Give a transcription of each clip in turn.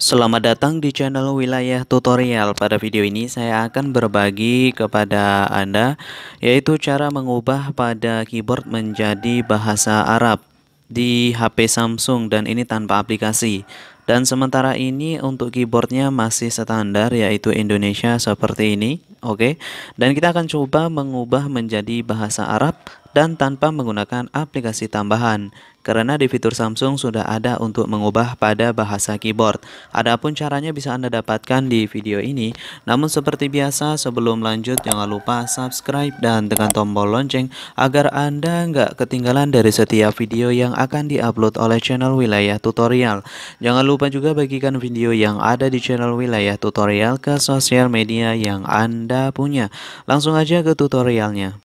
Selamat datang di channel wilayah tutorial Pada video ini saya akan berbagi kepada Anda Yaitu cara mengubah pada keyboard menjadi bahasa Arab Di HP Samsung dan ini tanpa aplikasi Dan sementara ini untuk keyboardnya masih standar yaitu Indonesia seperti ini Oke Dan kita akan coba mengubah menjadi bahasa Arab dan tanpa menggunakan aplikasi tambahan karena di fitur Samsung sudah ada untuk mengubah pada bahasa keyboard. Adapun caranya bisa Anda dapatkan di video ini. Namun seperti biasa sebelum lanjut jangan lupa subscribe dan tekan tombol lonceng agar Anda nggak ketinggalan dari setiap video yang akan diupload oleh channel Wilayah Tutorial. Jangan lupa juga bagikan video yang ada di channel Wilayah Tutorial ke sosial media yang Anda punya. Langsung aja ke tutorialnya.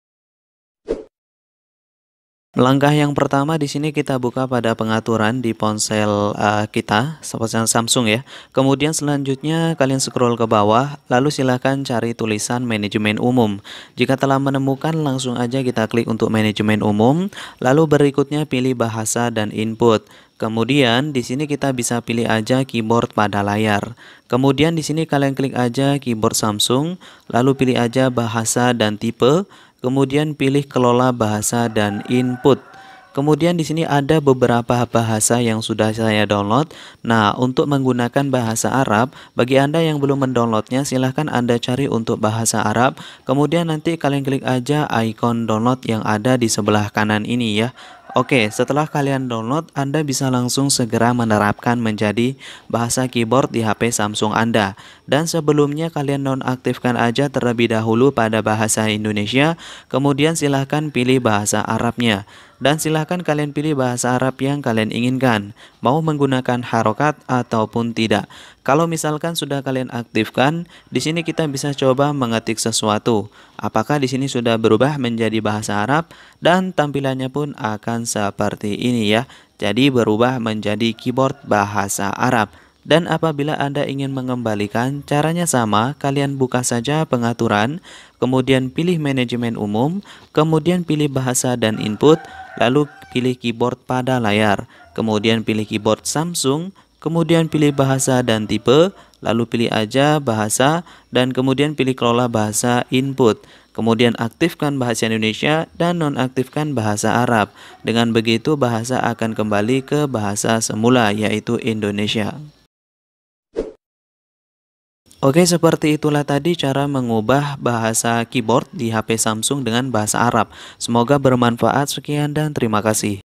Langkah yang pertama di sini kita buka pada pengaturan di ponsel uh, kita, seperti Samsung ya. Kemudian selanjutnya kalian scroll ke bawah, lalu silahkan cari tulisan manajemen umum. Jika telah menemukan, langsung aja kita klik untuk manajemen umum, lalu berikutnya pilih bahasa dan input. Kemudian di sini kita bisa pilih aja keyboard pada layar. Kemudian di sini kalian klik aja keyboard Samsung, lalu pilih aja bahasa dan tipe. Kemudian pilih kelola bahasa dan input. Kemudian di sini ada beberapa bahasa yang sudah saya download. Nah, untuk menggunakan bahasa Arab, bagi Anda yang belum mendownloadnya, silahkan Anda cari untuk bahasa Arab. Kemudian nanti kalian klik aja icon download yang ada di sebelah kanan ini ya. Oke, setelah kalian download, Anda bisa langsung segera menerapkan menjadi bahasa keyboard di HP Samsung Anda. Dan sebelumnya kalian nonaktifkan aja terlebih dahulu pada bahasa Indonesia, kemudian silahkan pilih bahasa Arabnya. Dan silahkan kalian pilih bahasa Arab yang kalian inginkan, mau menggunakan harokat ataupun tidak. Kalau misalkan sudah kalian aktifkan, di sini kita bisa coba mengetik sesuatu. Apakah di sini sudah berubah menjadi bahasa Arab dan tampilannya pun akan seperti ini ya. Jadi berubah menjadi keyboard bahasa Arab. Dan apabila Anda ingin mengembalikan, caranya sama, kalian buka saja pengaturan, kemudian pilih manajemen umum, kemudian pilih bahasa dan input, lalu pilih keyboard pada layar, kemudian pilih keyboard Samsung, kemudian pilih bahasa dan tipe, lalu pilih aja bahasa, dan kemudian pilih kelola bahasa input. Kemudian aktifkan bahasa Indonesia dan nonaktifkan bahasa Arab. Dengan begitu bahasa akan kembali ke bahasa semula yaitu Indonesia. Oke, seperti itulah tadi cara mengubah bahasa keyboard di HP Samsung dengan bahasa Arab. Semoga bermanfaat. Sekian dan terima kasih.